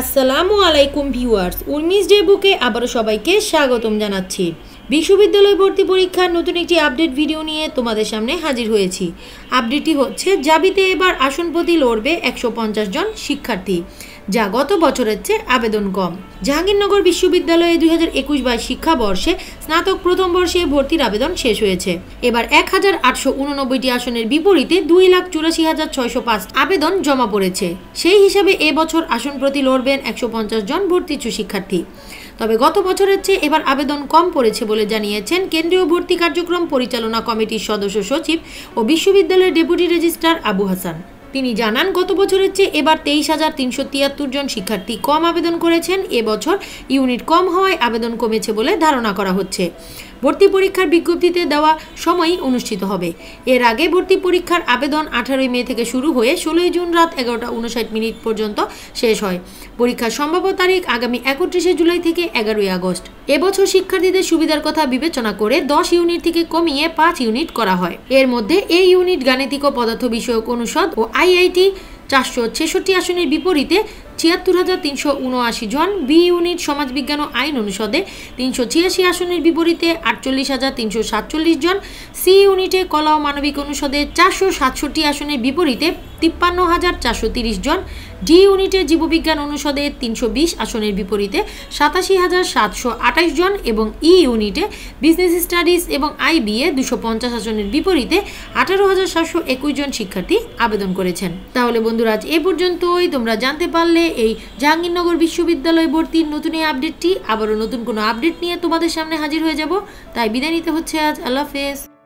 আসসালামু আলাইকুম viewers Urmi's day বুকে আবারও সবাইকে স্বাগতম জানাচ্ছি বিশ্ববিদ্যালয় ভর্তি পরীক্ষার নতুন একটি আপডেট ভিডিও নিয়ে তোমাদের সামনে হাজির হয়েছি আপডেটটি হচ্ছে জাবিতে এবার আসন প্রতি লড়বে একশো জন শিক্ষার্থী যা গত বছরের চেয়ে আবেদন কম জাহাঙ্গীরনগর বিশ্ববিদ্যালয়ে দুই হাজার একুশ বাইশ শিক্ষাবর্ষে স্নাতক প্রথম বর্ষে ভর্তির আবেদন শেষ হয়েছে এবার এক হাজার আটশো উননব্বইটি আসনের বিপরীতে দুই লাখ চুরাশি হাজার ছয়শো পাঁচ আবেদন জমা পড়েছে সেই হিসাবে এবছর আসন প্রতি লড়বেন একশো পঞ্চাশ জন ভর্তিচ্ছু শিক্ষার্থী তবে গত বছরের চেয়ে এবার আবেদন কম পড়েছে বলে জানিয়েছেন কেন্দ্রীয় ভর্তি কার্যক্রম পরিচালনা কমিটির সদস্য সচিব ও বিশ্ববিদ্যালয়ের ডেপুটি রেজিস্ট্রার আবু হাসান তিনি জানান গত বছরের চেয়ে এবার তেইশ হাজার তিনশো তিয়াত্তর জন শিক্ষার্থী কম আবেদন করেছেন এবছর ইউনিট কম হওয়ায় আবেদন কমেছে বলে ধারণা করা হচ্ছে ভর্তি পরীক্ষার বিজ্ঞপ্তিতে দেওয়া সময়ই অনুষ্ঠিত হবে এর আগে ভর্তি পরীক্ষার আবেদন আঠারোই মে থেকে শুরু হয়ে ষোলোই জুন রাত এগারোটা উনষাট মিনিট পর্যন্ত শেষ হয় পরীক্ষার সম্ভাব্য তারিখ আগামী একত্রিশে জুলাই থেকে এগারোই আগস্ট এবছর শিক্ষার্থীদের সুবিধার কথা বিবেচনা করে দশ ইউনিট থেকে কমিয়ে পাঁচ ইউনিট করা হয় এর মধ্যে এই ইউনিট গাণিতিক ও পদার্থ বিষয়ক অনুষদ ও আইআইটি চারশো ছেষট্টি আসনের বিপরীতে ছিয়াত্তর হাজার তিনশো উনআশি জন বি ইউনিট সমাজবিজ্ঞান ও আইন অনুষদে তিনশো ছিয়াশি আসনের বিপরীতে আটচল্লিশ হাজার তিনশো সাতচল্লিশ জন সি ইউনিটে কলা ও মানবিক অনুষদে চারশো সাতষট্টি আসনের বিপরীতে তিপ্পান্ন হাজার চারশো তিরিশ জন ডি ইউনিটে জীববিজ্ঞান অনুষদে তিনশো বিশ আসনের বিপরীতে সাতাশি হাজার সাতশো আঠাশ জন এবং ই ইউনিটে বিজনেস স্টাডিজ এবং আইবিএ দুশো পঞ্চাশ আসনের বিপরীতে আঠারো হাজার সাতশো একুশ জন শিক্ষার্থী আবেদন করেছেন তাহলে বন্ধুরা আজ এ পর্যন্তই তোমরা জানতে পারলে এই জাহাঙ্গীরনগর বিশ্ববিদ্যালয় ভর্তির নতুন এই আপডেটটি আবারও নতুন কোনো আপডেট নিয়ে তোমাদের সামনে হাজির হয়ে যাব তাই বিদায় নিতে হচ্ছে আজ আল্লাহ হাফেজ